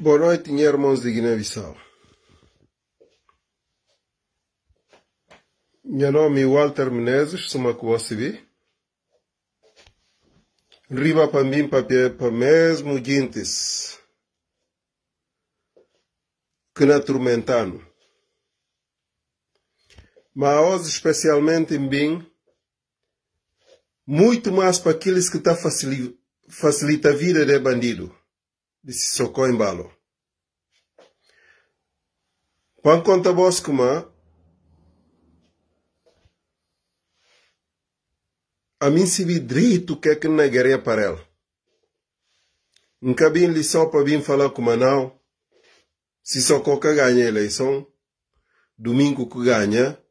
Boa noite, minha irmãos de Guiné-Bissau. Meu nome é Walter Menezes, sou Macuacibi. Riva para mim, para mesmo guintes que na turmentano. Mas hoje, especialmente em mim muito mais para aqueles que está facilita a vida de bandido disse em Embalo. Pan conta vos ma, a mim se vi que é que na guerra para ela. Nunca vim só para vir falar com não. Se Socó que ganha a eleição, domingo que ganha,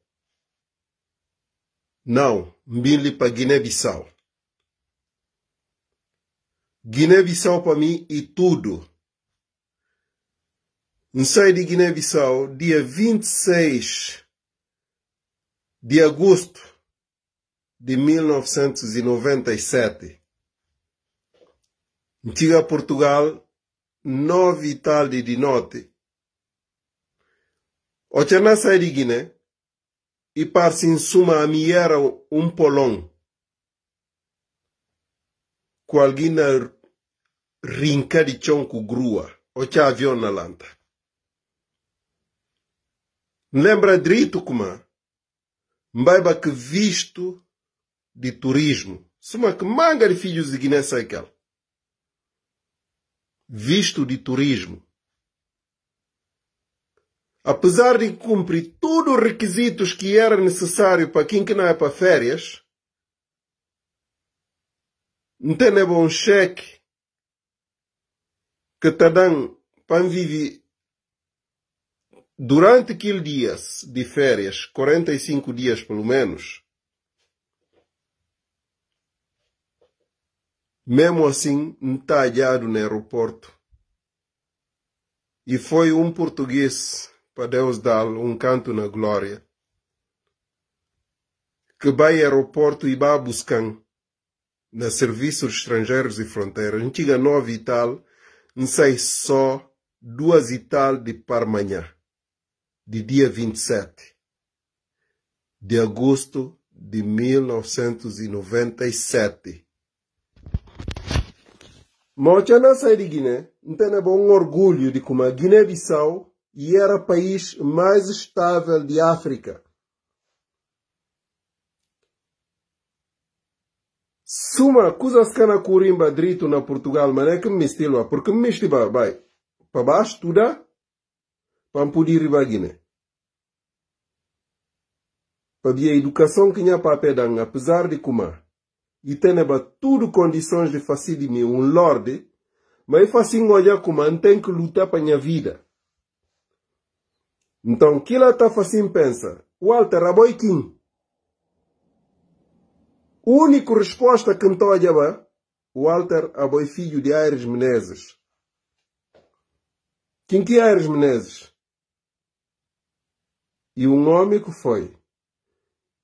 não, vim lhe para Guiné-Bissau. Guiné-Bissau para mim e tudo. Não saio de Guiné-Bissau dia 26 de agosto de 1997. Chega a Portugal, nove e tarde de noite. Ochana sai de Guiné e passa em suma a minha era um polão com alguém na rinkadi chonku grua ocha avion na lanta. Lembra direito, Kumã? Mbaiba que visto de turismo. Suma que manga de filhos de Guiné aquela. Visto de turismo. Apesar de cumprir todos os requisitos que era necessário para quem que não é para férias, não tem nem bom cheque que para viver durante aquele dias de férias, 45 dias pelo menos, mesmo assim, está hallado no aeroporto. E foi um português, para Deus dar um canto na glória, que vai ao aeroporto e vai buscar na Serviços Estrangeiros e Fronteiras, antiga nova e tal, não sei, só duas e tal de parmanhã, de dia 27 de agosto de 1997. Mocha na sai de Guiné, tem então é bom orgulho de como a Guiné-Bissau e era o país mais estável de África. Suma, coisas que na curimba drito na Portugal, mas é que me estilo, porque me estilo, vai, para baixo, estudar, para poder ir para Guiné. Para a educação que tinha para pedang, apesar de comer, e teneba tudo condições de facilitar um lorde, mas é fácil olhar como tem que lutar para a minha vida. Então, que lá está fazendo pensa, o Walter, aboi quem? único resposta que então a Walter Aboi Filho de Aires Menezes. Quem que é Aires Menezes? E um homem que foi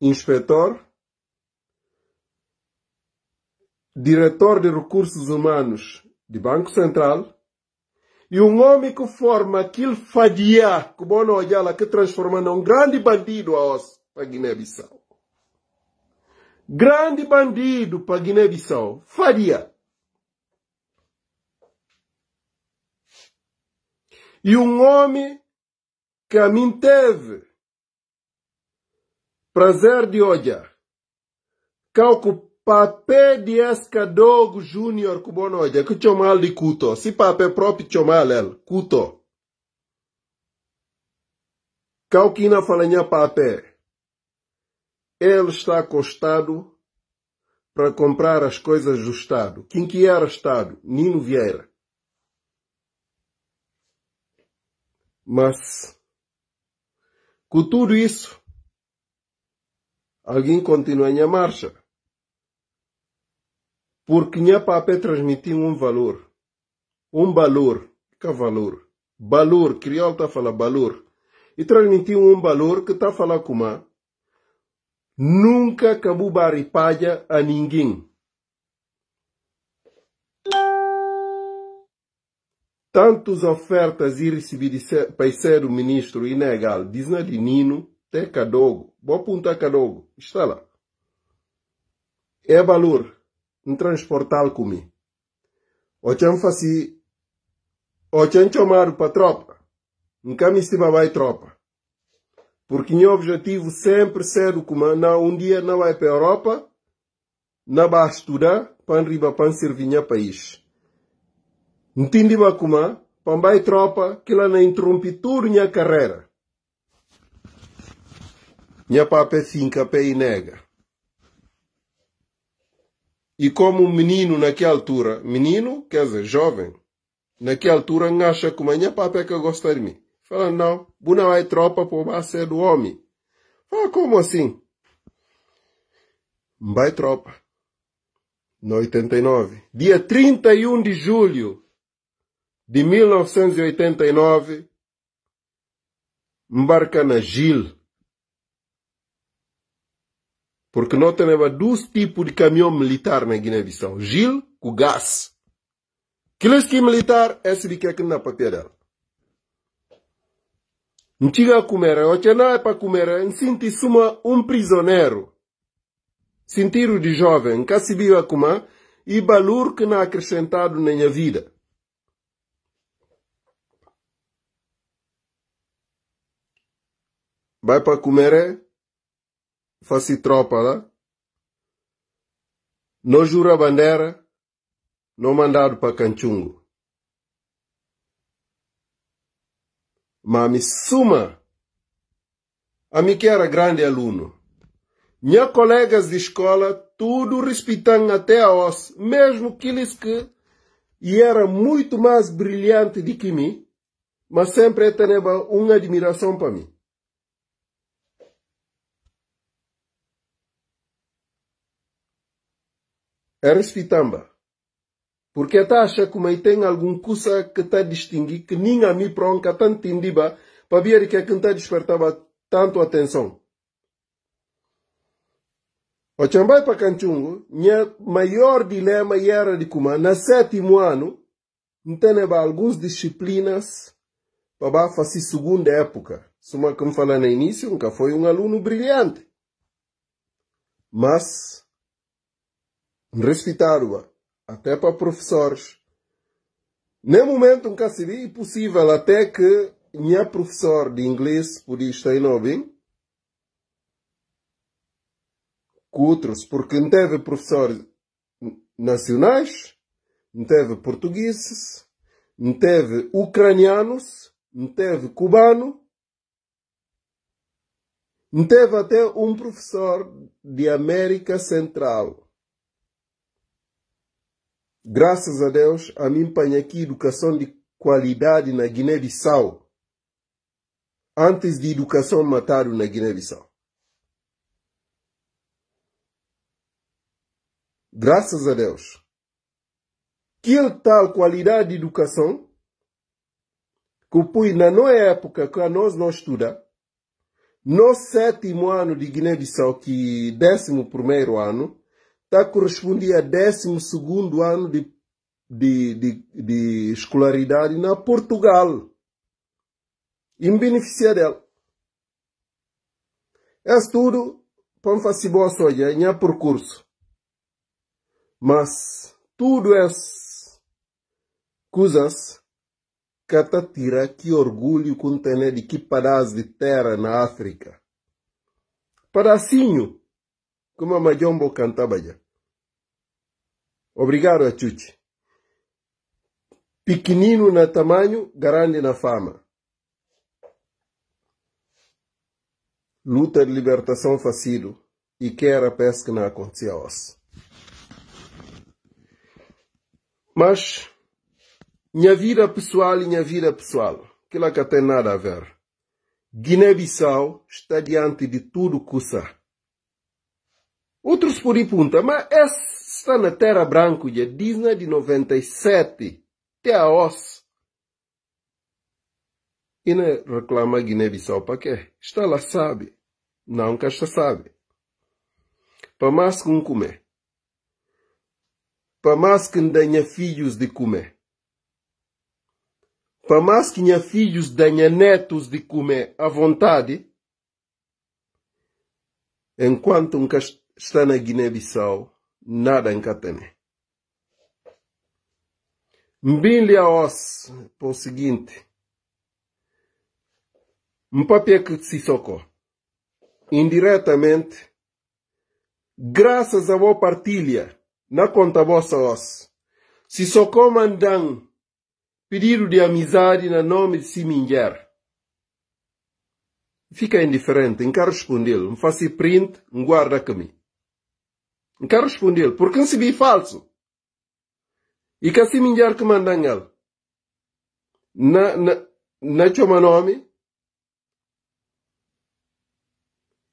inspetor, diretor de recursos humanos de Banco Central, e um homem que forma aquele fadia que Bono Ayala que transforma num grande bandido a osso para Guiné-Bissau grande bandido para Guiné-Bissau, faria. E um homem que a mim teve prazer de olhar, calco papé de escadogo júnior cubonoide, é que chamal de cuto, se papé próprio chamal ele, é, cuto. Calquina falanha papé. Ele está acostado para comprar as coisas do Estado. Quem que era Estado? Nino Vieira. Mas, com tudo isso, alguém continua em marcha. Porque minha papel transmitiu um valor. Um valor. Que valor? Valor. Criol está a falar valor. E transmitiu um valor que está a falar como Nunca cabubari baripalha a ninguém. Tantos ofertas e ser o ministro inegal, diz na de Nino, até Cadogo. Vou apontar Cadogo, está lá. É valor, um transportal comigo. O chan faci, o chan chamar para tropa, me camistima vai tropa. Porque meu objetivo sempre ser o comando. Um dia não vai para a Europa, não vai estudar, para riba para servir o país. Entendi ba para pambai tropa, que lá na interrompe a minha carreira. Minha papa é cinca, pé e nega. E como um menino naquela altura, menino, quer dizer, jovem, naquela altura acha a minha papa é que gosta de mim. Fala, não, Buna vai é tropa por base é do homem. Fala, como assim? Vai tropa. No 89. Dia 31 de julho de 1989, embarca na Gil. Porque nós temos dois tipos de caminhão militar na Guiné-Bissau. Gil com gás. Aqueles que é militar, esse de que é que não é papel dela. Não tinha a comer, hoje não é para comer, senti suma um prisioneiro. o de jovem, nunca se a comer, e balur que não acrescentado na minha vida. Vai para comer, faço tropa lá. Não jura bandeira, não mandado para Canchungo. ma suma a mim que era grande aluno. Minha colegas de escola tudo respeitam até a os, mesmo aqueles que e era muito mais brilhante do que mim, mas sempre tinha uma admiração para mim. É respeitamba. Porque até acha que tem algum coisa que está distinguir, que nem a mim pronta, tanto indiba, para ver que é que está despertava tanto atenção. O Chambai Pacanchungo, minha maior dilema era de como, na sétimo ano, não tinha algumas disciplinas para fazer segunda época. Suma que me falei no início, nunca foi um aluno brilhante. Mas, respeitava até para professores. Nem momento, nunca seria impossível até que minha professor de inglês podia estar em Obin, com outros, porque não teve professores nacionais, não teve portugueses, não teve ucranianos, não teve cubano, não teve até um professor de América Central. Graças a Deus, a mim panha aqui educação de qualidade na Guiné-Bissau. Antes de educação matar na Guiné-Bissau. Graças a Deus. Que tal qualidade de educação que pois na nossa época que nós não estuda, no sétimo ano de Guiné-Bissau, que décimo primeiro ano, tá, correspondia a 12 ano de, de, de, de escolaridade na Portugal. E me beneficia dela. É tudo para me fazer boa soja, minha percurso. Mas tudo essas é coisas que está tira que orgulho com né, de que pedaço de terra na África. Pedacinho, como a Majombo cantava já. Obrigado, Achuchi. Pequenino na tamanho, grande na fama. Luta de libertação facido e quer a pesca na acontecia os. Mas, minha vida pessoal e minha vida pessoal, que lá que tem nada a ver. Guiné-Bissau está diante de tudo que Outros por impunta, mas esse está na Terra Branca, de Disney de 97, até a os. E não reclama Guiné-Bissau para quê? Está lá, sabe. Não que está sabe. Para mais que um comer. Para mais que tenha filhos de comer. Para mais que tenha filhos, tenha netos de comer à vontade. Enquanto um está na Guiné-Bissau, nada encatene. Mbili aos para o seguinte. Mpapiek Sissoko, indiretamente, graças a vossa partilha na conta vossa os, Sissoko mandam pedido de amizade na nome de Siminger. Fica indiferente, respondê-lo, me faça print, me guarda comigo. Então respondeu, porque vi falso. E que assim enviar que mandangal. Na, na, na chama nome.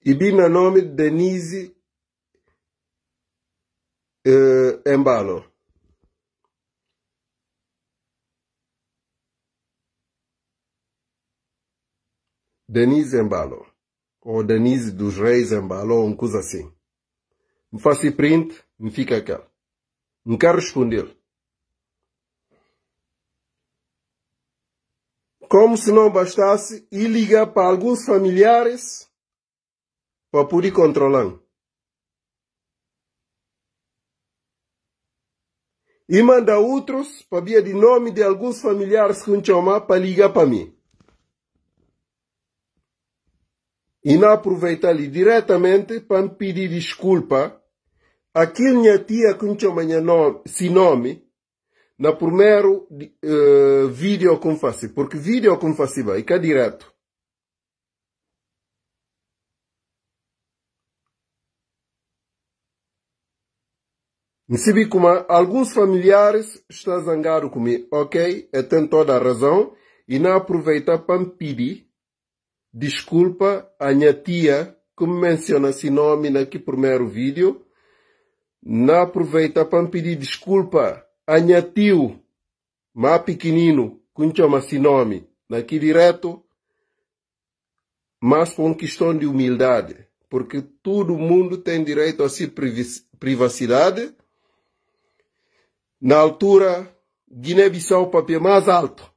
E bi na nome Denise uh, Embalo. Denise Embalo. Ou Denise dos Reis Embalo, uma coisa assim me faço print, me fica cá. Me quer responder. Como se não bastasse e ligar para alguns familiares para poder controlar. E manda outros para via de nome de alguns familiares que me chamam para ligar para mim. E não aproveitar lhe diretamente para me pedir desculpa Aquele tia que chama esse nome, na primeiro uh, eh, vídeo que faço, porque vídeo que faço vai, que é direto. Recebi como alguns familiares estão zangados comigo. Ok, eu é tenho toda a razão. E não aproveitar para me pedir desculpa à minha tia que me menciona esse nome naquele primeiro vídeo. Não aproveita para pedir desculpa a minha tio, pequenino, que chama se nome, daqui direto, mas com questão de humildade, porque todo mundo tem direito a si privacidade. Na altura, Guiné-Bissau o papel é mais alto.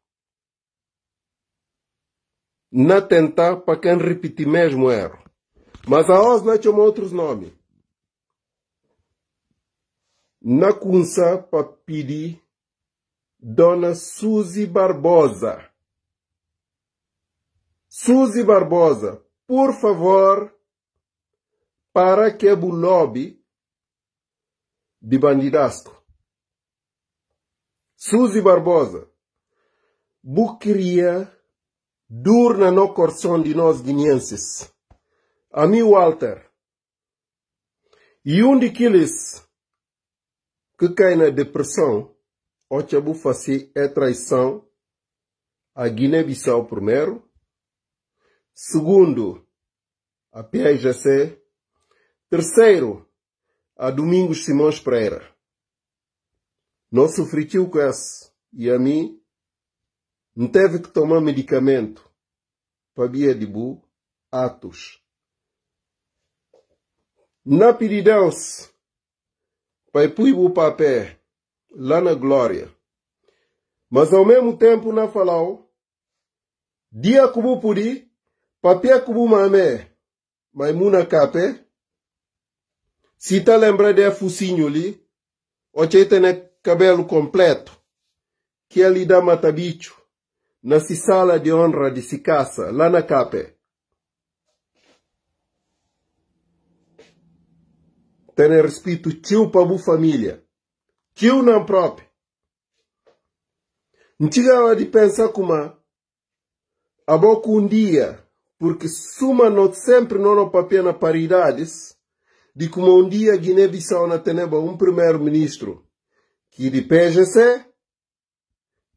na tentar para quem repetir mesmo erro. Mas a OZ não chama outros nomes. Nacunça Papiri, Dona Suzy Barbosa. Suzy Barbosa, por favor, para que o lobby de bandidasco. Suzy Barbosa, bucria durna no coração de nós guineenses. A mim, Walter. E um de quiles que cai na depressão, o Tchabu Faci é traição a Guiné-Bissau primeiro, segundo, a PIGC, terceiro, a Domingos Simões Pereira. Não sofri com esse, e a mim, não teve que tomar medicamento para Bia de Bu, Atos. Na pedidão-se, Pai o papé, lá na glória. Mas ao mesmo tempo na falau, dia kubu pudi, papé kubu mamé, maimuna capé. Se ta tá lembra de é focinho li, o tem é cabelo completo, que é ali dá matabicho, na sala de honra de casa lá na capé. Tenha respeito tio para a família. Tio não próprio. Não hora de pensar como a boca um dia, porque suma não sempre não no papel na paridade, de como um dia Guiné-Bissau na teneba um primeiro-ministro, que de PGC,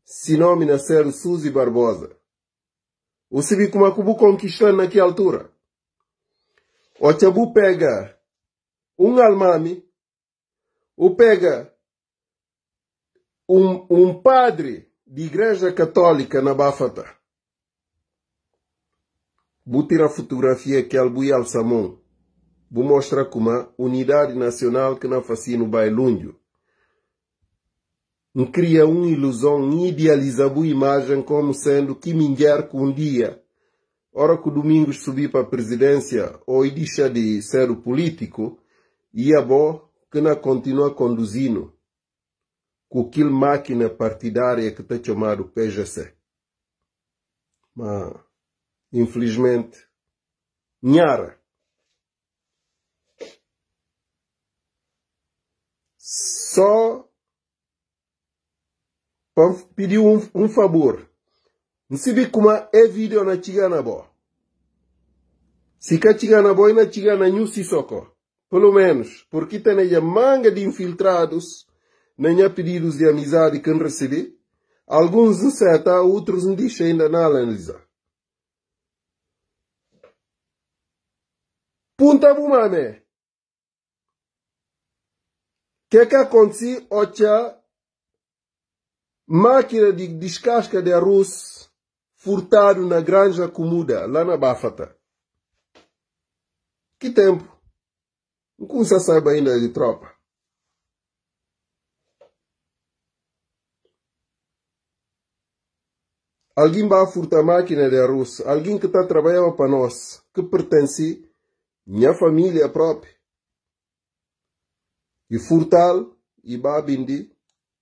se nomina ser Suzy Barbosa. O Sibi Kumakubu conquistando naquela altura. O Tchabu pega um almame, ou pega um, um padre de igreja católica na Bafata, vou tirar a fotografia que Albui Alsamon, vou mostrar como a unidade nacional que não fazia no Bailundio. cria uma ilusão, idealiza a imagem como sendo que Minguer com um dia hora que o domingo subir para a presidência ou deixa de ser o político, e a é bo que não continua conduzindo com aquela máquina partidária que está chamado PGC. Mas, infelizmente, Nhara só pediu um, um favor. Não se como é vídeo na Tiganabó. Se que Tiganabó e na Tigana se Sissoko pelo menos, porque tem a manga de infiltrados, nem há pedidos de amizade que recebi. Alguns acertam, outros não deixam ainda não analisar. Punta Bumame. Que é que aconteceu ocha máquina de descasca de arroz furtado na granja Comuda, lá na Bafata? Que tempo? Nkunsa saba ina ilitropa. Alguém vai furtar a máquina de arroz, alguém que está trabalhando para nós, que pertence minha família própria. E furtar e bindi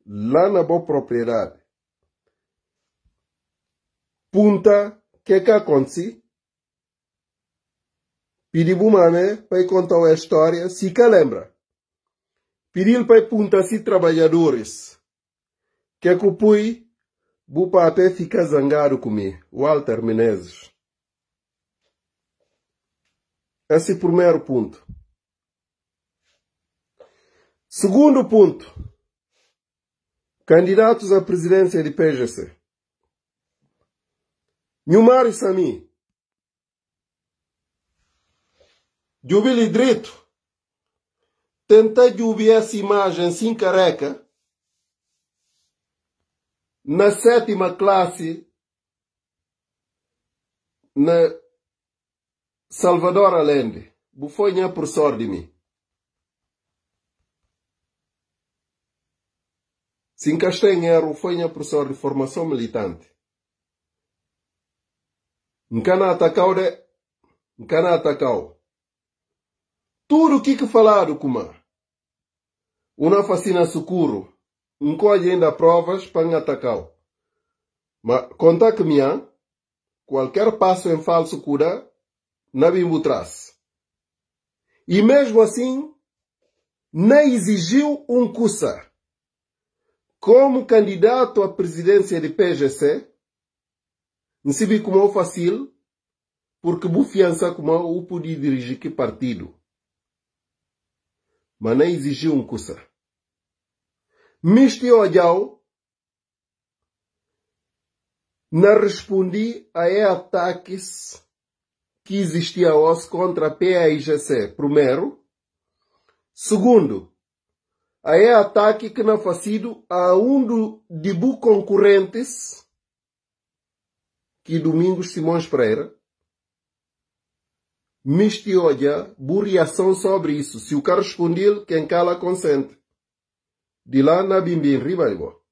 lá na boa propriedade. Punta, que que acontece? Piribumame vai contar a história, se que lembra. Piril vai punta se trabalhadores. Que é pui, bupa até fica zangado comigo, Walter Menezes. Esse é o primeiro ponto. Segundo ponto. Candidatos à presidência de PGC. Nilmário Sami, Jubile direito. Tenta jubiar essa imagem sem careca. Na sétima classe, na Salvador Allende, Bufonha minha professor de mim. Sim, Castanheiro em foi minha professor de formação militante. Encana atacau de... Encana atacau. Tudo o que, que falaram, Kumar. Uma fascina socorro. Encolhe ainda provas para atacar. Mas conta que minha, qualquer passo em falso cura, não me traz. E mesmo assim, não exigiu um cursar. Como candidato à presidência de PGC, não se como fácil, porque bufiança como o podia dirigir que partido maana exigiu um kusa miste ojao não respondi a ataques que existia os contra a PAIGC, primeiro. Segundo, a e ataque que não facido a um do, de bu concorrentes que Domingos Simões Pereira mistiolha, buriação sobre isso. Se o cara escondeu, quem cala consente. De lá na bimbim, riba igual.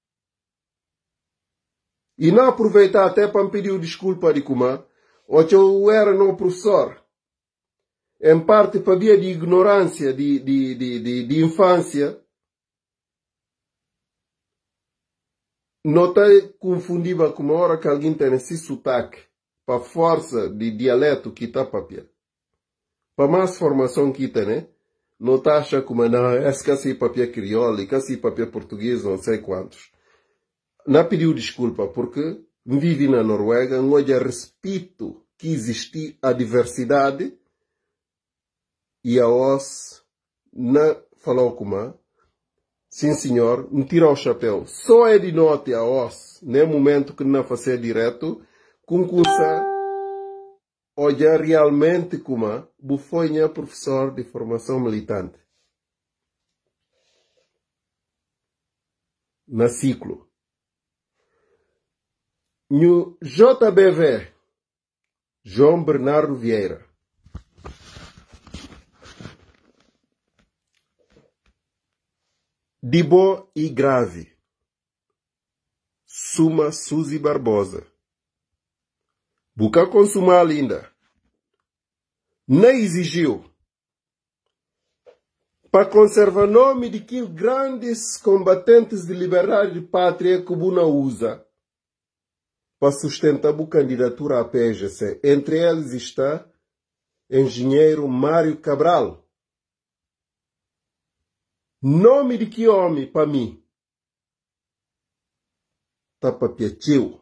E não aproveitar até para me pedir desculpa de Kumar, onde eu era não professor. Em parte para via de ignorância de, de, de, de, de infância, não te confundiva com uma hora que alguém tem esse sotaque para força de dialeto que está papel. Para mais formação que tem, né? Não está acha como, não, esse se é papel crioulo, esse é papel português, não sei quantos. Não pediu desculpa, porque vivi na Noruega, onde respeito que existe a diversidade e a os não falou como, sim senhor, me tira o chapéu. Só é de note a os, nem momento que não fazer direto, com olha realmente como bufonha é professor de formação militante. Na ciclo. No JBV, João Bernardo Vieira. De boa e grave. Suma Suzy Barbosa. Buca consumar linda, Nem exigiu. Para conservar nome de que grandes combatentes de liberdade de pátria que Buna usa para sustentar a candidatura à PGC. Entre eles está engenheiro Mário Cabral. Nome de que homem para mim? Tapa Piatil.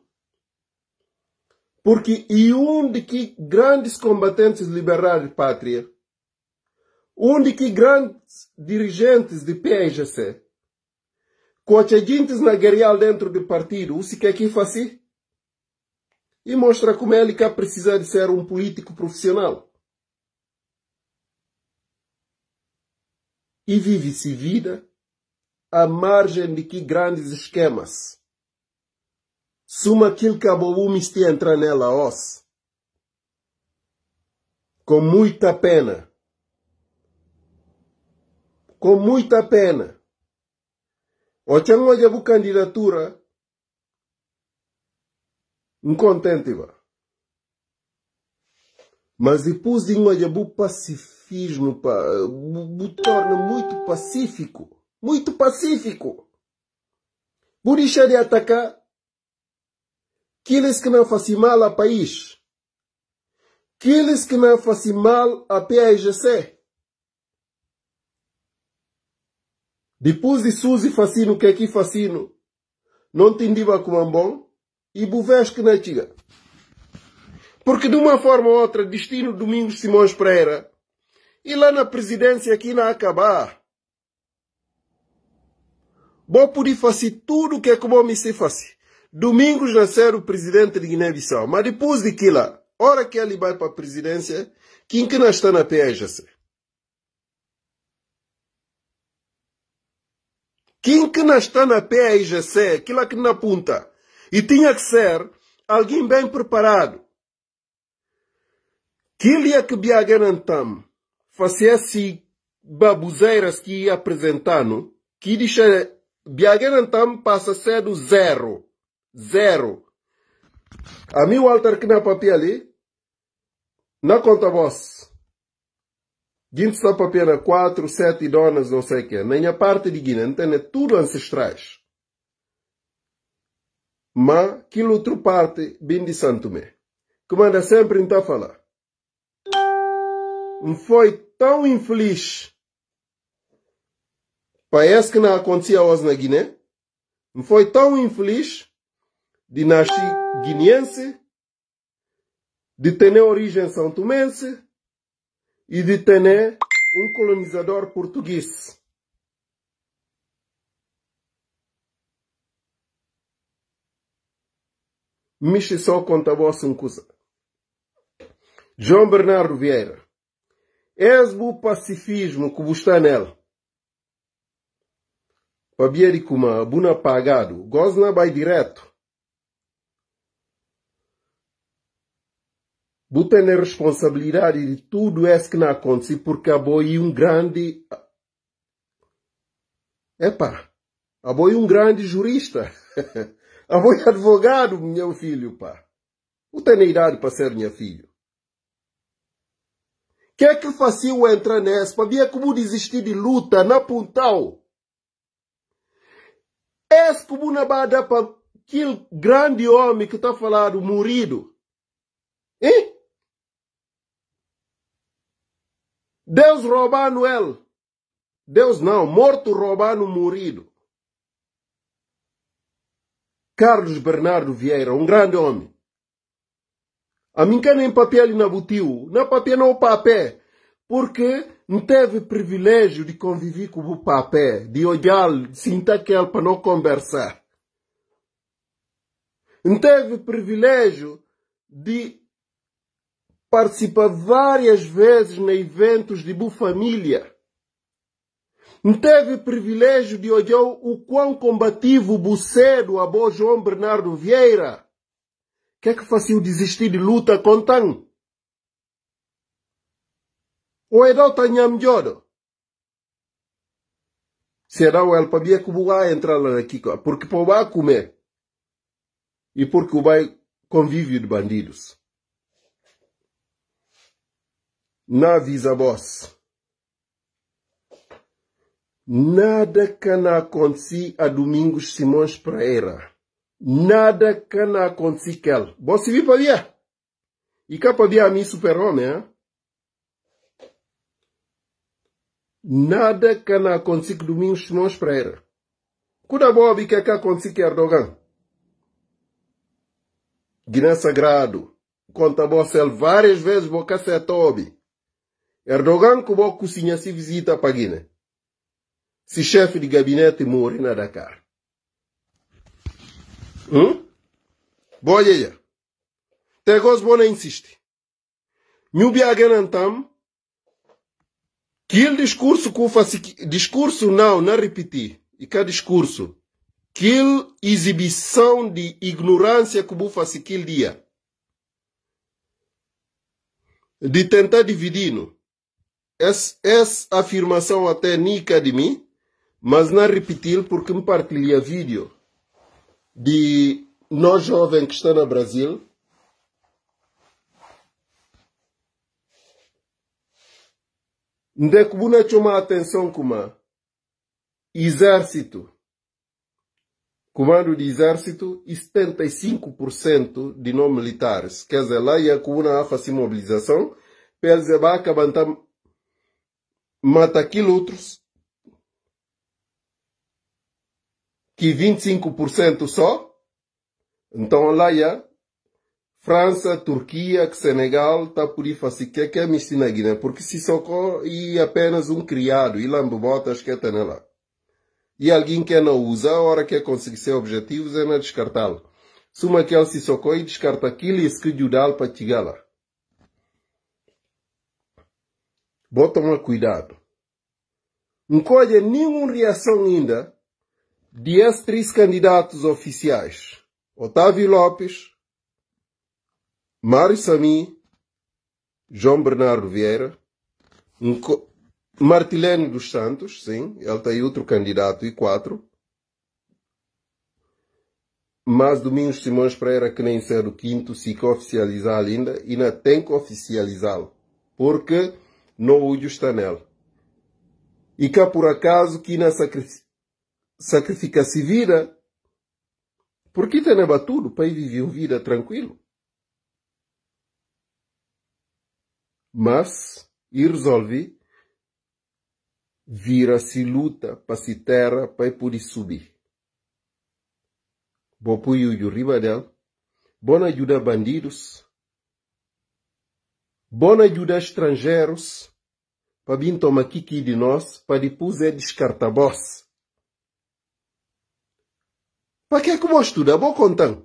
Porque e um de que grandes combatentes liberais a pátria, um de que grandes dirigentes de PSGC, coachadintes na guerreal dentro do partido, o que aqui faz e mostra como ele quer precisar de ser um político profissional. E vive-se vida à margem de que grandes esquemas Suma aquilo que a Boum está entrar nela, os. Com muita pena. Com muita pena. O chango de candidatura. Incontente, vá. Mas depois de um pacifismo, pa, torna muito pacífico. Muito pacífico. Por deixar de atacar Aqueles que me fazem mal ao país. Aqueles que me fazem mal à PAGC. Depois de Suzy Facino, que aqui é Facino, não entendi como é bom, e boves que não chega. Porque de uma forma ou outra, destino Domingos Simões Pereira, e lá na presidência aqui não acabar. Vou poder fazer tudo o que é como me se fazer. Domingos nascer o presidente de Guiné-Bissau, mas depois de que lá, hora que ele vai para a presidência, quem que não está na PSGC? Quem que não está na PSGC, aquilo é que na punta, e tinha que ser alguém bem preparado. Quilia que é Biaganantam fazia se babuzeiras que ia apresentando, que deixa eh, Biaganantam passa a ser do zero. Zero. A mim, Walter, que não papel ali, na conta vos, Guinte da papel na quatro, sete donas, não sei o nem Na minha parte de Guiné, entende? Tudo ancestrais. Mas, que outro parte, bem de Santo Mé. Como anda sempre, então, falar. Não foi tão infeliz. Parece que não acontecia hoje na Guiné. Não foi tão infeliz de nasci guineense, de tener origem santomense e de tener um colonizador português. Michi só conta vos um coisa. João Bernardo Vieira. És o pacifismo que vos está nele. Pabieri Kuma, Buna Pagado, Gozna vai direto. botem a responsabilidade de tudo isso que não aconteceu, porque aboi um grande. Epá, aboi um grande jurista. aboi advogado, meu filho, pá. Não tem idade para ser meu filho. Que é que fazia entrar nessa? Para ver como desistir de luta na puntal. Esse como na bada para aquele grande homem que está falando, morrido. Hein? Deus roubando ele. Deus não, morto roubando morrido. Carlos Bernardo Vieira, um grande homem. A mim que nem papel na butiu, na papel não papé, porque não teve privilégio de conviver com o papé, de olhar, de sentar que ele para não conversar. Não teve privilégio de participa várias vezes em eventos de Bufamília. Teve privilégio de olhar o quão combativo Bucedo a Boa João Bernardo Vieira. Que é que fazia desistir de luta com Tan? O Edal Tanyam melhor. Será o Alpabia que vai entrar lá aqui, porque o vai comer. E porque o vai convívio de bandidos. na visa boss. Nada cana acontecer a Domingos Simões Pereira. Nada cana acontecer que ele. Boss vi para via. E cá para via a mim super-homem, hein? Nada cana acontecer que Domingos Simões Pereira. Cuida boa que cá é acontecer que Erdogan. Guiné Sagrado. Conta boa várias vezes boca se setobi. Erdogan kubwa kusinha si visita para Guiné. Se chefe de gabinete morre na Dakar. Hum? Boa ideia. Tegos bona insiste. Nyubiagenantam, que ele discurso cufa discurso não, não repetir. E que discurso? Que exibição de ignorância que bufa se dia. De tentar dividir-nos essa, afirmação até nica de mim, mas não repetiu porque me partilha vídeo de nós jovens que estão no Brasil onde que buna chama atenção como exército comando de exército e 75% de não militares quer dizer lá ia com uma fazer mobilização para eles acabar mata outros que 25% só, então lá já, França, Turquia, Senegal, está por aí fácil, assim, que é que é Guiné, porque se socorre e apenas um criado, e lambobotas que é né, lá. E alguém que não usa, a hora que conseguir seus objetivos, é na descartá-lo. Suma que ele se socorre e descarta aquilo e o dal para chegar lá. Bota tomar cuidado. Não colhe nenhuma reação ainda de esses candidatos oficiais. Otávio Lopes, Mário Sami, João Bernardo Vieira, Martilene dos Santos, sim, ele tem outro candidato e quatro. Mas Domingos Simões Pereira, que nem ser o quinto, se oficializar ainda, ainda tem que oficializá-lo. Porque nojo está nela. E cá por acaso que na sacrifica-se vira porque tem abatudo, o pai uma vida tranquilo. Mas, e resolve, vira-se luta para se terra para poder subir. Bom apoio de Ribadel, dela, bom ajuda bandidos, Bona ajuda estrangeiros para vir tomar kiki de nós, para depois é descartar boss. Para que é que vou estudar? Vou contar.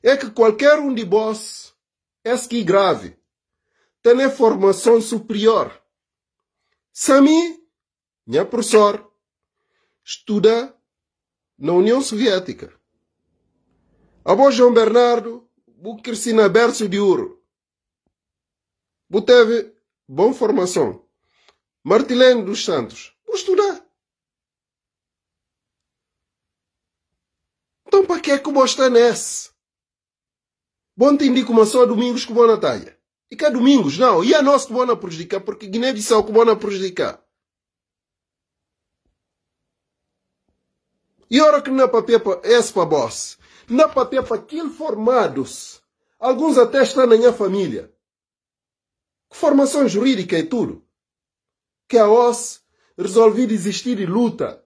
É que qualquer um de vós, esse que grave, tem formação superior. Sami, minha professor, estuda na União Soviética. A João Bernardo, vou crescer na berço de ouro. Boteve bom formação. Martilene dos Santos. costura. Então para que é que o estar nesse? É bom te indico uma só domingos que vou na talha. E que a é domingos, não. E a é nossa que vou na prejudicar, porque Guiné-Bissau que vou na prejudicar. E ora que na papepa esse para boss. Na papepa aquilo formados. Alguns até estão na minha família. Que formação jurídica é tudo. Que a OS resolvi desistir de luta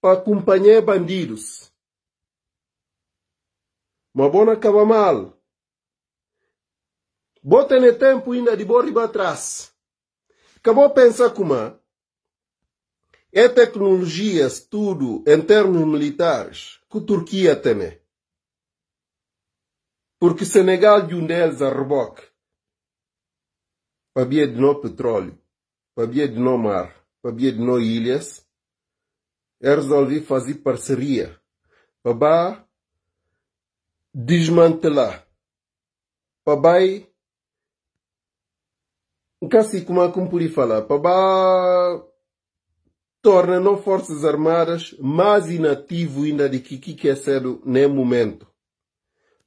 para acompanhar bandidos. Mas bom acaba mal. Bota ne tempo ainda de borri riba atrás. Acabou pensar como é. é tecnologias tudo em termos militares que a Turquia tem. Porque Senegal de um deles a reboque. Er para havia de não petróleo, para havia de não mar, para havia de não ilhas, eu resolvi fazer parceria para desmantelar, para Casi como a Cumpuri fala, Pabá torna não forças armadas mais inativo ainda de que que é cedo nem momento.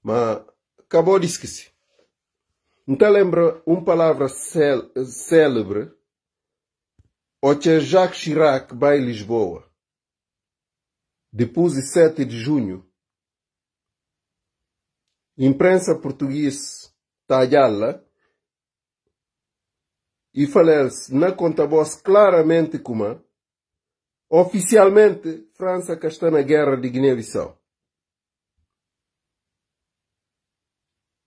Mas acabou de esquecer. Então lembra uma palavra célebre, o que Jacques Chirac vai Lisboa, depois de 7 de junho. Imprensa portuguesa talhá-la e falece na conta voz claramente como oficialmente França que está na guerra de Guiné-Bissau.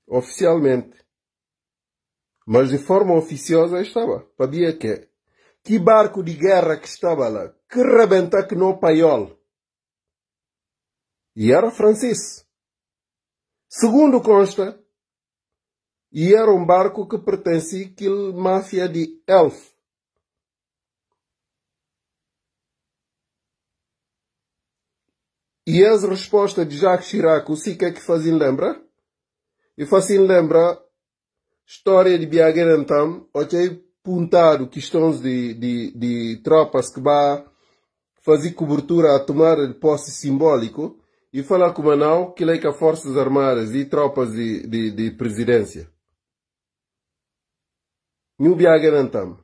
Oficialmente. Mas de forma oficiosa estava. Sabia que? Que barco de guerra que estava lá? Que rebenta que no paiol. E era francês. Segundo consta, e era um barco que pertencia àquela máfia de Elf. E as respostas de Jacques Chirac, o que é que fazem lembrar? E fazem lembrar história de Biaguerantam, ok? Puntado questões de, de, de tropas que vão fazer cobertura a tomada de posse simbólico e falar com o Manau que leica é forças armadas e tropas de, de, de presidência. New Biaguerantam,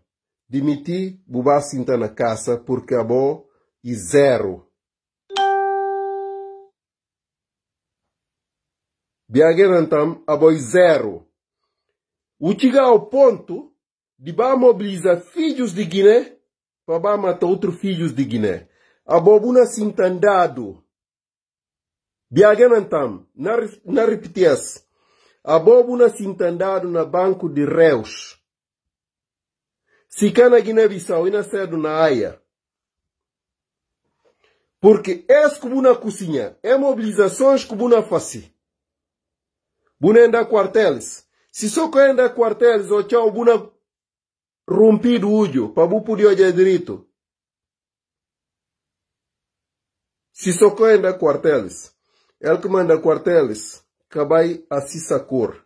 demiti Bubá Sintana Caça porque acabou e zero. Biaguerantam, aboi zero o chega ao ponto de ba mobilizar filhos de Guiné para matar outros filhos de Guiné. A bobuna se entendado. Biaganantam, na repetias. A bobuna se entendado na banco de réus. Se cá na Guiné-Bissau e na cedo na Haia. Porque esse que buna cozinha, é mobilizações que buna face. Buna é andar quarteles sisokoenda quartel zochao buna rumpid ujo pabupudioja dirito sisokoenda quarteles elkmanda quarteles a assisa cor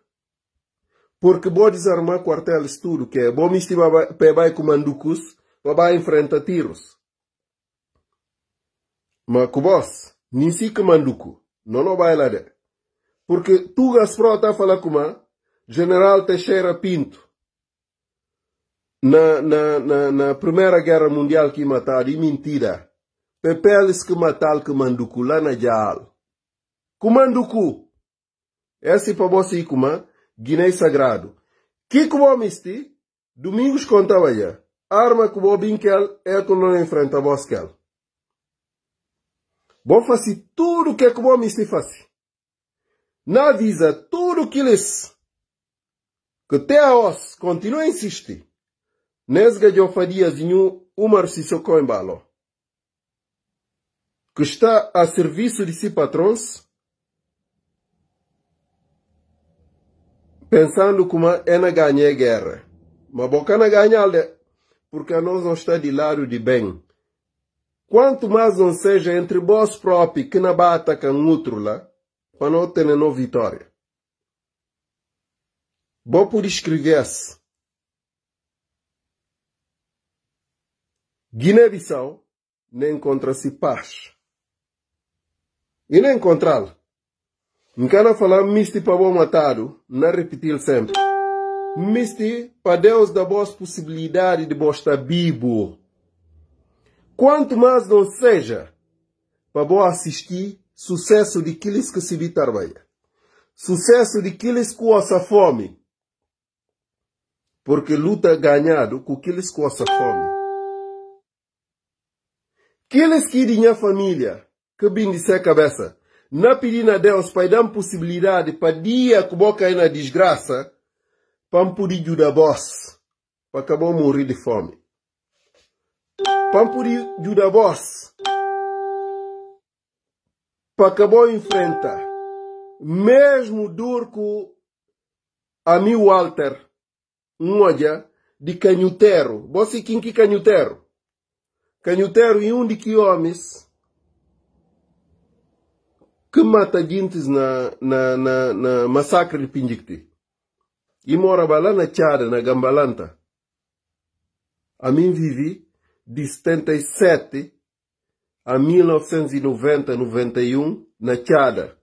porque bo desarmar quarteles tudo que é bom misti pebai comanducus babai enfrenta tiros mas cubos nem si comanducu não não vai lá de porque tu gaspro tá falar com General Teixeira Pinto, na, na, na, na Primeira Guerra Mundial que mataram, e mentira. Pepeles que mataram que manduku lá na Jaal. Kumanduku. Esse para você, Kuma, Guiné Sagrado. Que comisti? Domingos contava já. Arma que o Bobinkel é que não enfrenta Bosquel. Bom, fazer tudo o que é que o Bobinkel faz. Na visa, tudo que eles que a os continua a insistir nesga jofadiazinho Umar Sissoko Embalo, que está a serviço de si patrões, pensando como é na ganha guerra. Mas bocana ganha porque nós não está de lado de bem. Quanto mais não seja entre vós próprios que na bata com outro lá, para não ter não vitória. Bom por escrever-se. Assim. Guiné-Bissau não encontra-se paz. E não encontrá-lo. Encana falar misti para bom matado, não repetir sempre. Misti para Deus da boas possibilidade de bosta bibo. Quanto mais não seja, para bom assistir sucesso de aqueles que se vitarbaia. Sucesso de aqueles que ossa fome porque luta é ganhado com aqueles que passam fome. Aqueles que tinham família, que bem de ser cabeça, não pedindo a Deus para dar possibilidade para dia que vão cair na desgraça, para poder ajudar vós, para acabar morrer de fome. Para poder ajudar vós, para acabar enfrentar, mesmo dor com a mim Walter, moja de canhoteiro. Você quem que canhoteiro? Canhoteiro e um de que homens que mata dintes na, na, na, na massacre de Pindicti. E morava lá na Tchada, na Gambalanta. A mim vivi de 77 a 1990, 91, na Tchada.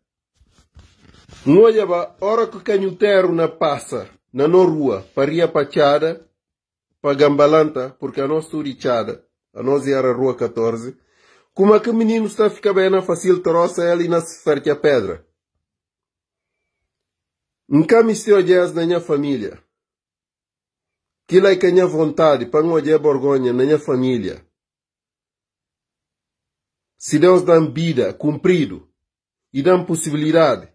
Não olhava, hora que o canhoteiro na passa na nossa rua, para ria pachada, para gambalanta, porque a nossa urichada, a nossa era a rua 14, como é que menino está a ficar bem na facil troça ela e na se a pedra? Nunca me estou a na minha família. Que lá é que é a minha vontade, para não olhar borgonha na minha família. Se Deus dá vida, cumprido, e dá possibilidade,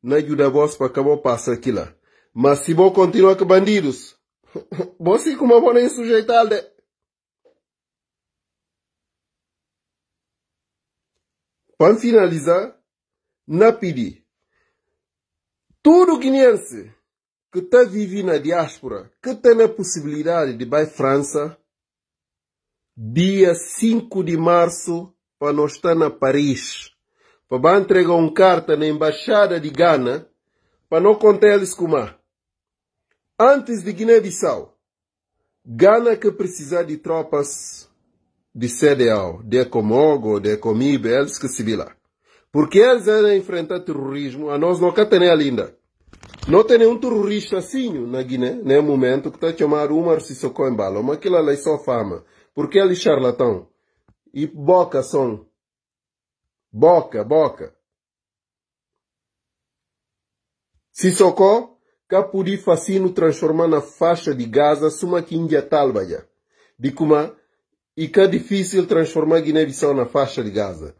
não ajuda a voz para acabar o passo aqui lá. Mas se vou continuar com bandidos, vou sim como vou nem sujeitar Para finalizar, na pedi. Todo guineense que está vivendo na diáspora, que tem a possibilidade de ir para a França, dia 5 de março, para nós estar na Paris, para entregar uma carta na Embaixada de Gana, para não contar eles com mais antes de Guiné-Bissau, Gana que precisar de tropas de CDAO, de Comogo, de Comib, eles que se lá. Porque eles ainda enfrentar terrorismo, a nós nunca tem ainda. Não tem nenhum terrorista assim na Guiné, nem momento, que está chamando Umar Sissoko em bala. Mas aquilo ali é só fama. Porque ele é charlatão. E boca são. Boca, boca. Sissoko Capuri Facino transformar na faixa de Gaza Sumaquindia Talbaya, de Kuma, e que é difícil transformar Guiné-Bissau na faixa de Gaza.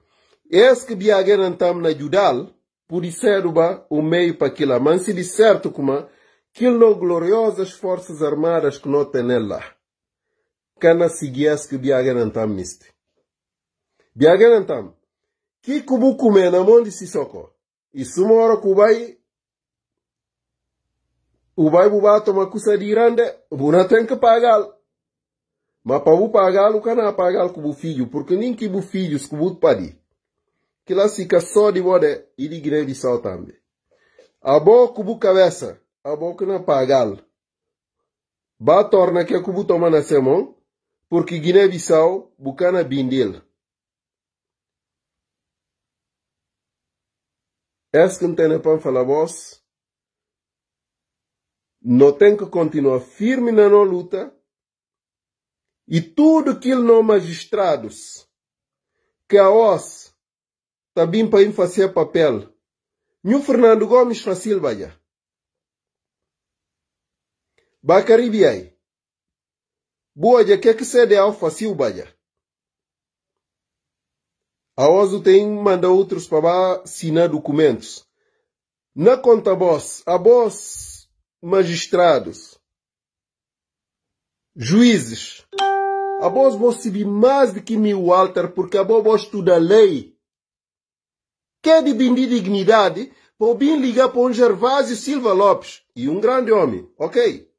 Esse que Biaguer antam na Judal, por serba o meio para aquilo, mas se de certo Kuma, que não gloriosas forças armadas que não tem lá. Cana seguias que Biaguer antam miste. Biaguer antam, que como comer na mão de Sissoko, e suma hora que vai o ubai buba toma kusadirande buna tem que pagar mas para pagar o cana pagar com o filho porque nem que o filho escubu padi que lá fica só de bode e de grande sal também a boa cubu cabeça a boa que não pagar ba torna que cubu toma na semão porque Guiné-Bissau bucana bindil Essa que não tem para falar voz não tem que continuar firme na nossa luta e tudo aquilo não magistrados que a OS está bem para fazer papel. Nho Fernando Gomes Facil Baia. Bacaribiai. Boa já que é que cede ao Facil Baia. A OSU tem mandar outros para assinar documentos. Na conta boss, a boss magistrados, juízes, a vós vou subir mais do que mil altar, porque a vós estuda a lei. Quer de bem de dignidade, vou bem ligar para um Gervásio Silva Lopes, e um grande homem, ok?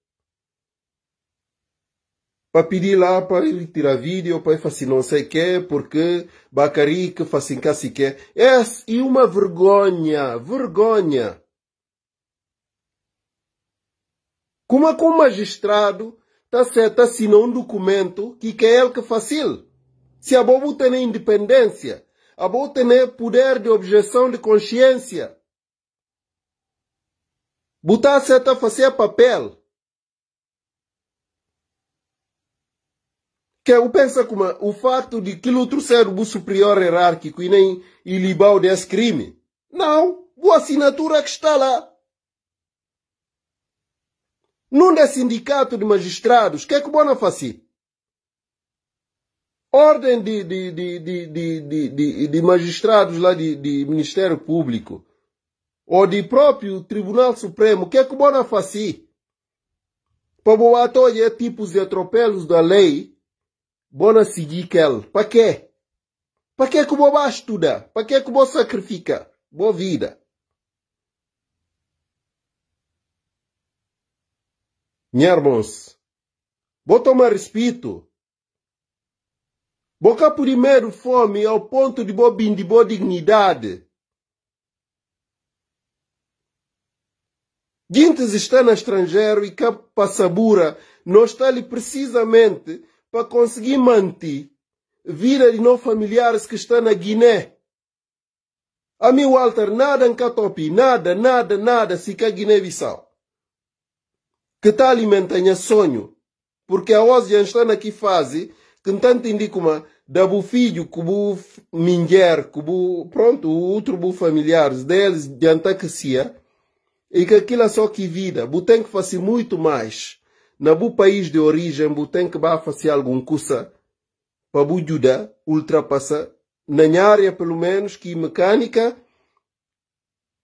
Para pedir lá para ele tirar vídeo, para ele fazer assim, não sei o que, porque Bacarique faz assim que é. Essa é uma vergonha, vergonha. Como é que o magistrado está certo tá assinar um documento que é ele que facil? Se a bobo tem independência, a bobo tem poder de objeção de consciência. Botar certo a fazer papel. que eu penso como o fato de que outro ser o superior hierárquico e nem ilibal desse crime. Não, boa assinatura que está lá. Num é sindicato de magistrados. O que é que Bona fazia? Ordem de, de, de, de, de, de, magistrados lá de, de Ministério Público ou de próprio Tribunal Supremo, o que é que Bona fazia? Para boa é tipos de atropelos da lei, Bona seguir aquele. Para quê? Para que é que vou estudar? Para que é que vou sacrifica? Boa vida. Minhas vou tomar respeito. Boca primeiro fome ao ponto de bobin de boa dignidade. Guintes está no estrangeiro e sabura não está ali precisamente para conseguir manter vida de não familiares que está na Guiné. A mim, Walter, nada em Catopi, nada, nada, nada, se que Guiné-Bissau que está alimentando a sonho. Porque a hoje está na que fase que tanto indica uma da bu filho, que bu mulher, que bu, pronto, outro bu familiares deles diante que sia, e que aquilo é só que vida, bu tem que fazer muito mais. Na bu país de origem, bu tem que ba fazer algum curso para bu ajudar, ultrapassar, na área pelo menos que mecânica,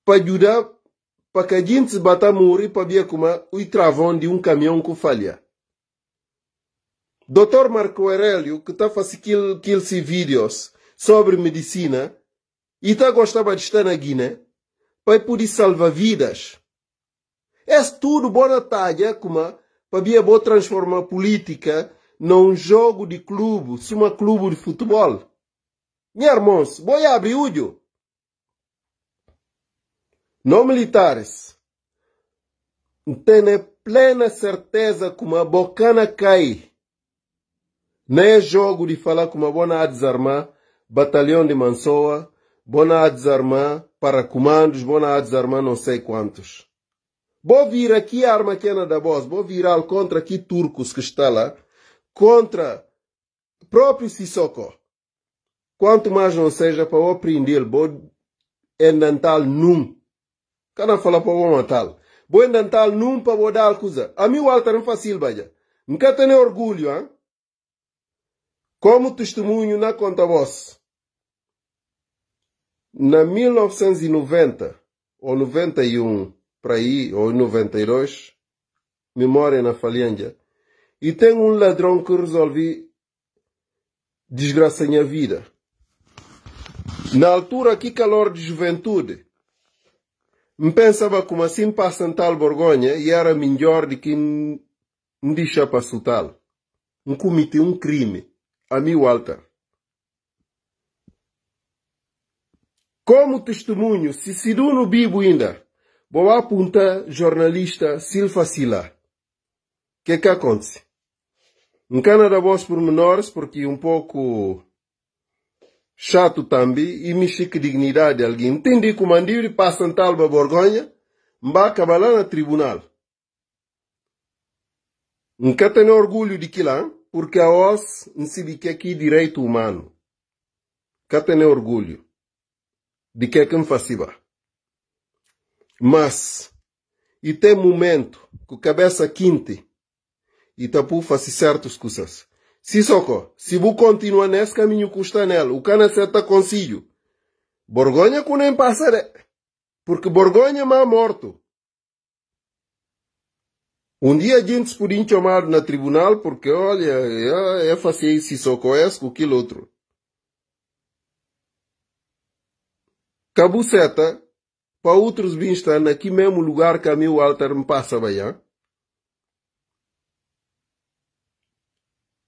para ajudar para a gente Paquedintes batamuri pabiacuma o travão de um caminhão com falha. Doutor Marco Aurélio, que está fazendo aqueles vídeos sobre medicina, e está gostava de estar na Guiné, para poder salvar vidas. É tudo boa talha, como para boa transformar a política num jogo de clube, se uma clube de futebol. Minha irmãos, vou abrir o olho não militares, tenho plena certeza que uma bocana cai. Não é jogo de falar que uma boa a desarmar batalhão de Mansoa, boa a desarmar para comandos, boa a desarmar não sei quantos. Vou vir aqui a arma que é da voz, vou virar contra aqui turcos que está lá, contra próprio Sissoko. Quanto mais não seja para oprimir, vou endantar num kana fala po wono tal boendan tal numpa bo dal kuza ami waltan fasil baja nkatene orgulho hein? como testemunho na conta vos, na 1990 ou 91 para aí ou 92 memória na falhanja e tem um ladrão que resolvi desgraçar minha vida na altura que calor de juventude pensava mpensaba kuma simpa tal borgonha e era melhor de que ndisha passutal. tal, um crime. A mim, Walter. Como testemunho, se sidu no bibo ainda, vou apontar jornalista Silva Sila. Que que acontece? Um cana da voz por menores, porque um pouco chato também e mexe com dignidade de alguém. Entende que o mandíbula passa em tal vergonha, mas acabar lá no tribunal. Nunca tenho orgulho de que lá, porque a OS se que aqui direito humano. Nunca tenho orgulho de que é que me faciba. Mas, e tem momento com cabeça quente, e tapu faz certas coisas. Sissoko, se bu continua nesse caminho custa está nele, o cana seta consigo. Borgonha com nem passaré. Porque Borgonha má morto. Um dia a gente se podia chamar na tribunal porque, olha, é, é fácil Sissoko esco, é aquilo outro. Cabuceta, para outros bens estar aqui mesmo lugar que a meu altar me passa bem,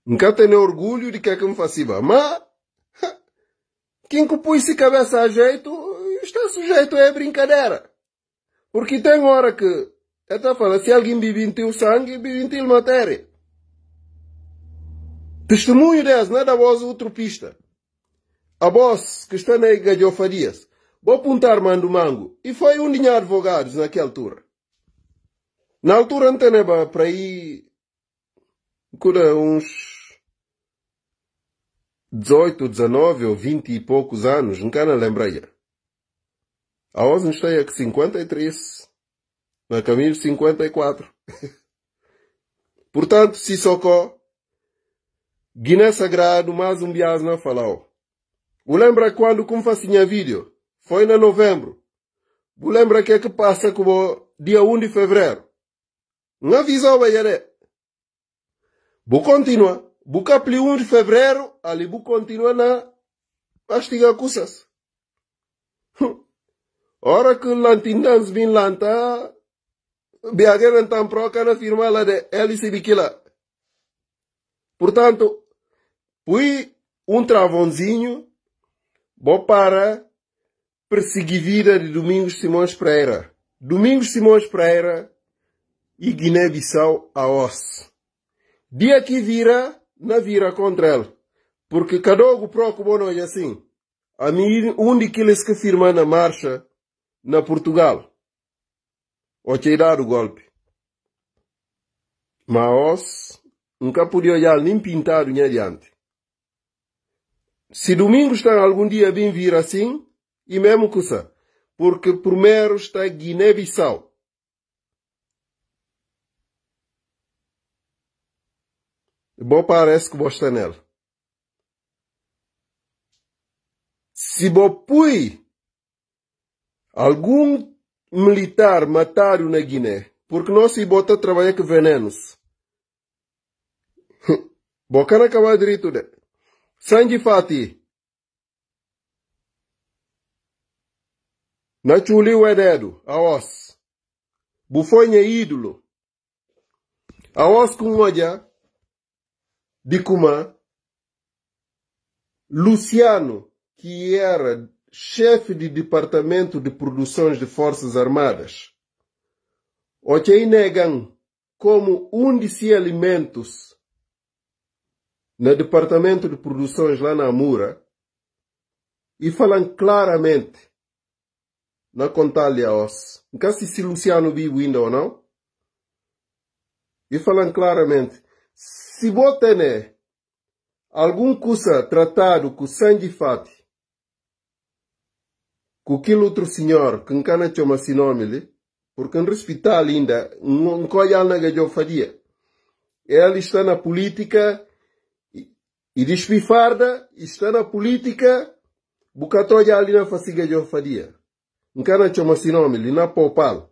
Nunca tenho orgulho de que é que me faciba, mas quem que põe se cabeça a jeito está sujeito a é brincadeira. Porque tem hora que, até fala, se alguém bebe em teu sangue, bebe em teu matéria. Testemunho deles, não é da voz A voz que está na Gadiofarias, vou apontar Mando Mango, e foi um de advogados naquela altura. Na altura não tinha para ir, cura uns 18, 19 ou 20 e poucos anos, nunca não lembrei. A hoje está aqui 53, na caminho de 54. Portanto, se socorro, Guiné Sagrado, mais um bias na falau. O lembra quando como facinha vídeo? Foi na novembro. O lembra que é que passa com o dia 1 de fevereiro? Não avisou, vai Vou continuar. Bucapli 1 de fevereiro, ali Libu continua na mastiga cussas. Ora que lantindans bin lanta, BH então proca na firma lá de Alice Portanto, pui um travãozinho bom para perseguir vida de Domingos Simões Pereira. Domingos Simões Pereira e Guiné-Bissau a osso. Dia que vira, na vira contra ele. Porque cada um procura não é assim. A mim, um daqueles que firma na marcha na Portugal. O cheirar o golpe. Mas, nunca podia olhar nem pintar o adiante. Se domingo está algum dia bem vir assim, e mesmo que porque primeiro está Guiné-Bissau. Bom parece que bosta nela. Se bo pui algum militar matário na Guiné, porque nós se bota trabalhar com venenos. Bocana acabar direito de. Né? Sanji Fati. Na chuli o dedo, a os. Bufonha é ídolo. A os com olha. Bicumã, Luciano, que era chefe de departamento de produções de Forças Armadas, Ochei Negan, como um de si alimentos no departamento de produções lá na Amura, e falam claramente na contar-lhe os. Nunca se se Luciano viu ainda ou não. E falam claramente se você tem algum coisa tratado com sangue fati, com aquele outro senhor que encana chamar esse nome, porque no hospital ainda, não colhe na gajofadia. Ele está na política e despifarda, está na política, bucatoia ali na faciga gajofadia. Encana chama esse nome, ali na popal.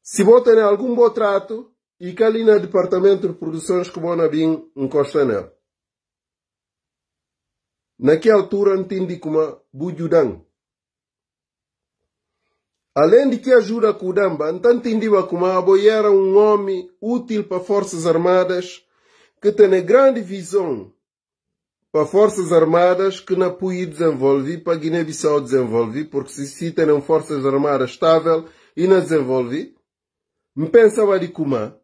Se você tem algum bom trato, e que ali na Departamento de Produções que Bonabim encosta nele. Naquela altura entendi como Bujudan. Além de que ajuda a Kudamba, então entendi como a era um homem útil para Forças Armadas, que tem grande visão para Forças Armadas que na PUI desenvolve, para Guiné-Bissau desenvolve, porque se citam Forças Armadas estável e não desenvolve, me pensava de como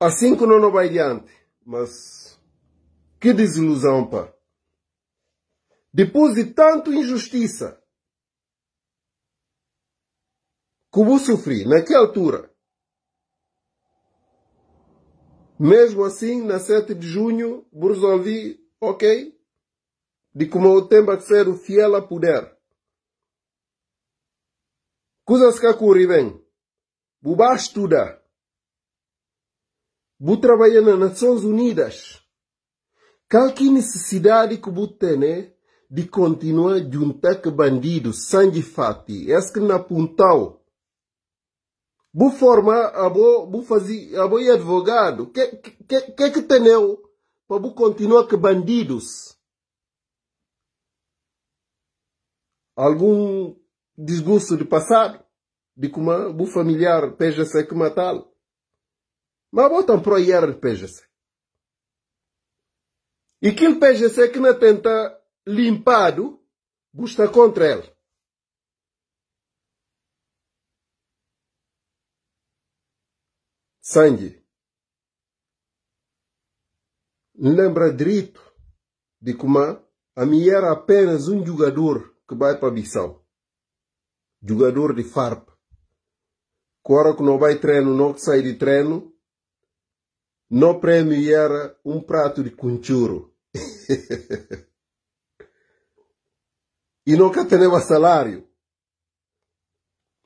Assim que não, não vai adiante. Mas que desilusão, pá. Depois de tanto injustiça que eu sofri naquela altura, mesmo assim, na 7 de junho, eu resolvi, ok, de como eu tenho que ser o fiel a poder. Coisas que ocorrem bem. Vou estudar. Vou trabalha nas Nações Unidas. Qual que necessidade que vou tem eh, De continuar juntar com bandidos, sangue fati, És que na puntal. Vou formar, vou, vou fazer, vou ir advogado. Que que, que, que tem eu para vou continuar com bandidos? Algum desgosto de passado? De como o familiar esteja a que matá-lo? Ma botam proier PGC. E aquele PGC que não tenta limpado, gusta contra ele. Sangue. Lembra direito de como a minha era apenas um jogador que vai para Bissau. Jogador de FARP. Agora que não vai treino, não sai de treino, no prêmio era um prato de conchuro. e nunca temos salário.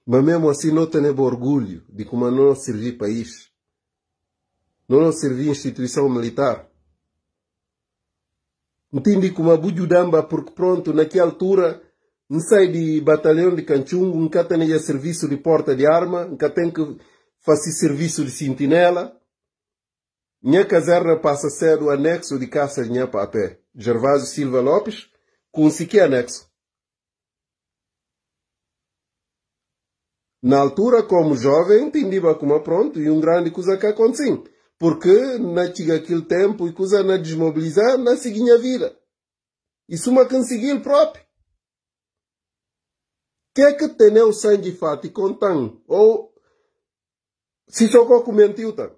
Mas mesmo assim não temos orgulho de como não servir país. Não servir instituição militar. Entendi como a Bujudamba, porque pronto, naquela altura, não sai de batalhão de Canchungo, nunca tem serviço de porta de arma, nunca tenho que fazer serviço de sentinela. Minha caserna passa a ser o anexo de Caças de a pé. Gervásio Silva Lopes, com um sequer anexo. Na altura, como jovem, entendi como pronto e um grande coisa que aconteceu. Porque na tinha aquele tempo e coisa na desmobilizar, na seguinha vida. Isso uma conseguiu próprio. Que é que tem o sangue fato e contam? Ou se socorro mentiu, tá?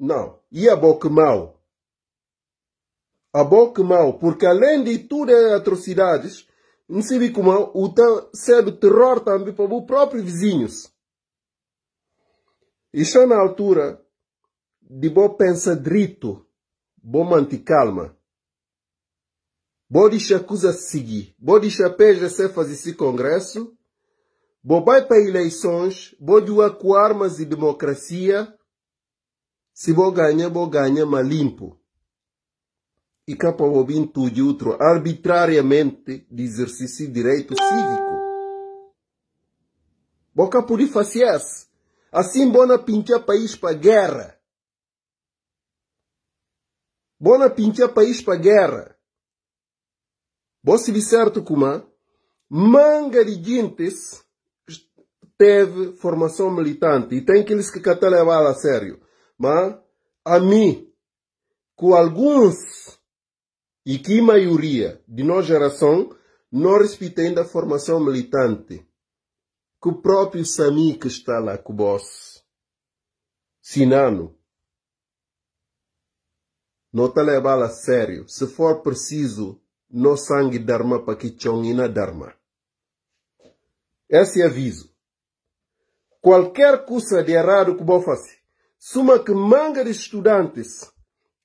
Não. E a mal? A mal, porque além de tudo é atrocidades, no Sibicumau, o sendo terror também para os próprios vizinhos. E está na altura de bom pensar direito, bom manter calma. Bo deixa coisa seguir, bom deixa a PGC fazer esse congresso, bom vai para eleições, bo de com armas e democracia, se vou ganhar, vou ganhar mais limpo. E capa vir tudo de outro arbitrariamente de exercício de direito cívico. Boca de fazer Assim, bona pintar país para guerra. Bona pintar país para guerra. Vou se certo como manga de gentes teve formação militante e tem aqueles que catar levar a sério mas a mim, com alguns e que maioria de nossa geração não respeitando da formação militante que o próprio Sami que está lá com o boss, Sinano, não está levá-la a sério. Se for preciso, no sangue Dharma para que Chongina Dharma. Esse aviso. Qualquer coisa de errado que o boss fazer, suma que manga de estudantes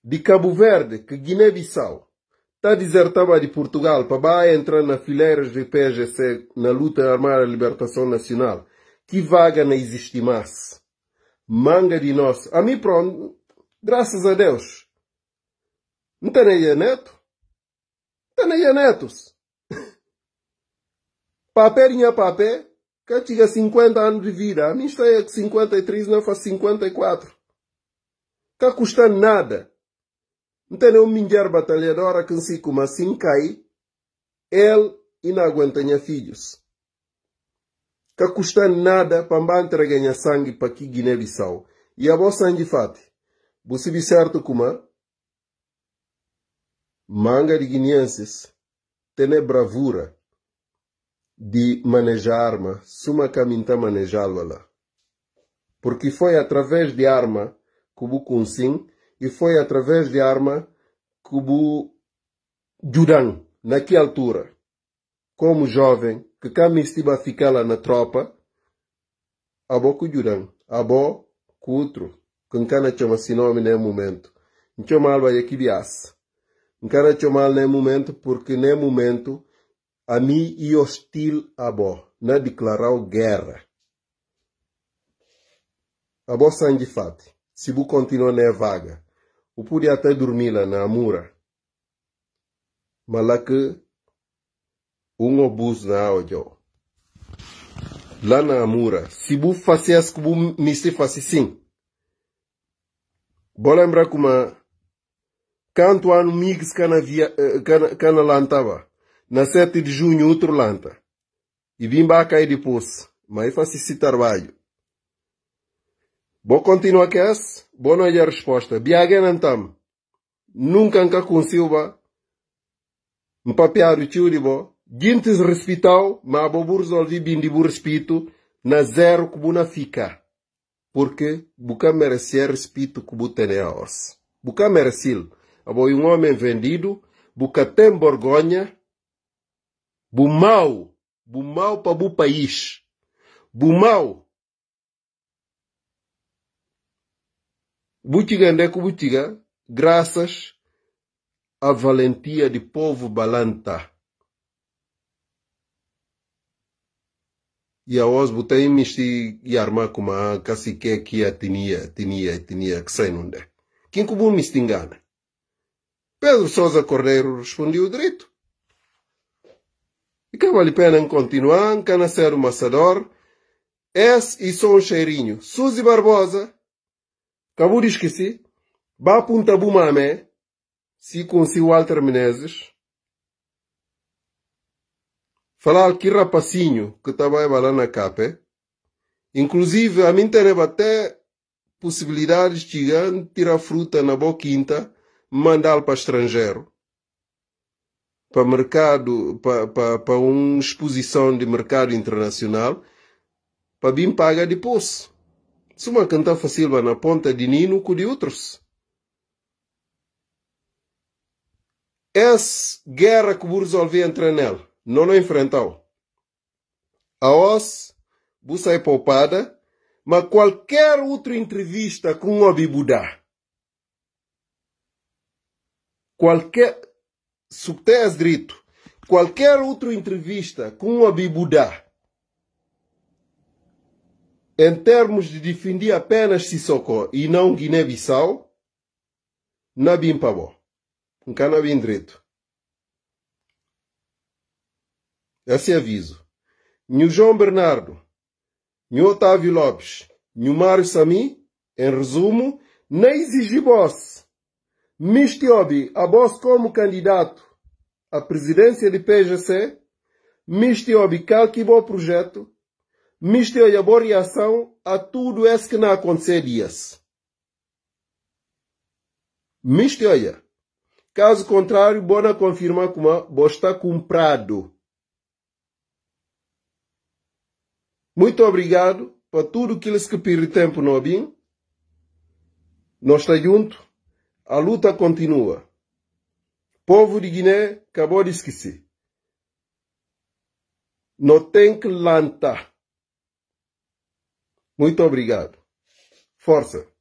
de Cabo Verde, que Guiné-Bissau, está a desertava de Portugal para vai entrar na fileiras de PGC na luta armada da libertação nacional, que vaga não existe mais. Manga de nós. A mim pronto, graças a Deus. Não tem nem a neto? Não está nem a netos. Papé, papé eu tinha 50 anos de vida, a minha está é 53, não faz 54. Cá custa nada. Não tem nenhum milhar batalhador que se como assim cai, ele e não aguenta filhos. Cá tá custa nada para ganhar sangue para aqui Guiné-Bissau. E a vossa sangue Você vi certo como manga de guineenses, tem bravura de manejar-me, caminta manejá lá. Porque foi através de arma que o Kunsin e foi através de arma que o Judan, naquela altura, como jovem, que cá estive a ficar lá na tropa, abó que Judan, abó que outro, que não chama se nome nem momento. Chama alba e aqui bias. Encana chama nem momento porque nem momento a mim e hostil a na declarou guerra. A vós sangue se bu continua na vaga, o pude até dormir lá na amura. que um obus na ojo. Lá na amura, se bu facias que bu miste sim. Bom lembrar como, quanto ano que na via, que na lantava. Na 7 de junho, outro lanta. E vim para cair de poço. Mas faço esse trabalho. Vou continuar que essa? Vou não é a resposta. Biague não tam. Nunca nunca consigo Um papiar o tio de bo. Gintes respeital, mas vou resolver bem de respeito na zero que buna fica. Porque buca merecer respeito que vou ter a os. Buca merecil. Aboi um homem vendido, buca tem vergonha, Bumau, Bumau para o país. Bumau. Butigandeco Butiga, graças à valentia de povo balanta. E a osbo misti e arma como a cacique que a tinha, tinha, tinha, que sai não Quem como mistingana Pedro Sousa Cordeiro respondeu direito. E que vale a pena continuar, que ser o maçador. Esse e só um cheirinho. Suzy Barbosa, acabou de esquecer, vá para um tabu mamé, se consigo Walter Menezes, falar que rapacinho que estava tá lá na capa, inclusive a mim teve até possibilidades de tirar fruta na boquinta, mandar para estrangeiro para mercado, para, para, para uma exposição de mercado internacional, para bem pagar depois. Se uma cantar facilba na ponta de Nino com de outros. Essa guerra que vou resolver entre nela, não é enfrentar. A OS, vou sair poupada, mas qualquer outra entrevista com um obibudar. Qualquer, subtese dito, qualquer outra entrevista com o abibudá, em termos de defender apenas Sissoko e não Guiné-Bissau, não bem para bom nunca bem direito Esse é aviso. Nho João Bernardo, Nho Otávio Lopes, Nho Mário Sami, em resumo, nem exigimos. Mistiobi, a voz como candidato a presidência de PGC, misteu a bical que bom projeto, misteu a boa reação a tudo isso que não aconteceu dias. Misteu a. Caso contrário, bona confirma como bo está comprado. Muito obrigado para tudo aqueles que perdem tempo no bem. Nós está junto. A luta continua povo de Guiné acabou de esquecer. Não tem que lantar. Muito obrigado. Força.